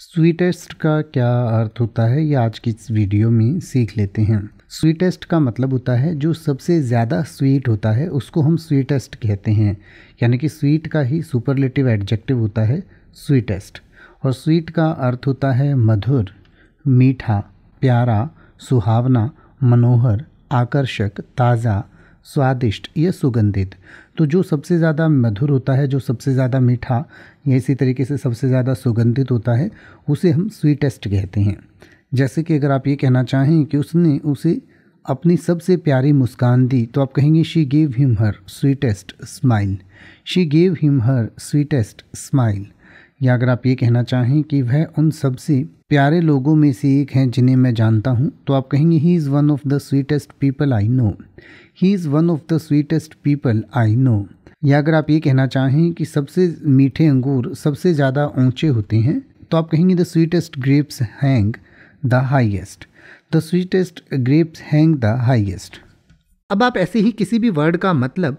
sweetest का क्या अर्थ होता है ये आज की इस वीडियो में सीख लेते हैं स्वीटेस्ट का मतलब होता है जो सबसे ज़्यादा स्वीट होता है उसको हम स्वीटेस्ट कहते हैं यानी कि स्वीट का ही सुपरलेटिव एडजेक्टिव होता है स्वीटेस्ट और स्वीट का अर्थ होता है मधुर मीठा प्यारा सुहावना मनोहर आकर्षक ताज़ा स्वादिष्ट या सुगंधित तो जो सबसे ज़्यादा मधुर होता है जो सबसे ज़्यादा मीठा या इसी तरीके से सबसे ज़्यादा सुगंधित होता है उसे हम स्वीटेस्ट कहते हैं जैसे कि अगर आप ये कहना चाहें कि उसने उसे अपनी सबसे प्यारी मुस्कान दी तो आप कहेंगे she gave him her sweetest smile she gave him her sweetest smile या अगर आप ये कहना चाहें कि वह उन सबसे प्यारे लोगों में से एक हैं जिन्हें मैं जानता हूँ तो आप कहेंगे he is one of the sweetest people I know he is one of the sweetest people I know या अगर आप ये कहना चाहें कि सबसे मीठे अंगूर सबसे ज़्यादा ऊंचे होते हैं तो आप कहेंगे the sweetest grapes hang the highest the sweetest grapes hang the highest अब आप ऐसे ही किसी भी वर्ड का मतलब